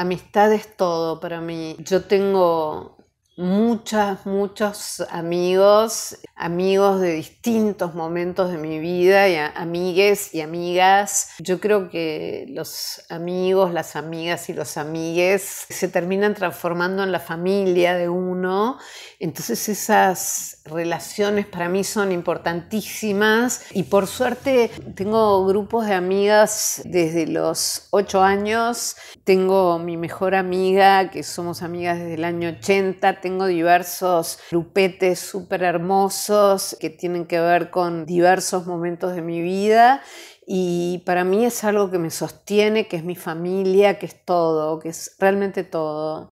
Amistad es todo para mí. Yo tengo muchas muchos amigos, amigos de distintos momentos de mi vida, y amigas amigues y amigas. Yo creo que los amigos, las amigas y los amigues se terminan transformando en la familia de uno. Entonces esas relaciones para mí son importantísimas y por suerte tengo grupos de amigas desde los ocho años. Tengo mi mejor amiga, que somos amigas desde el año 80 tengo diversos grupetes súper hermosos que tienen que ver con diversos momentos de mi vida y para mí es algo que me sostiene, que es mi familia, que es todo, que es realmente todo.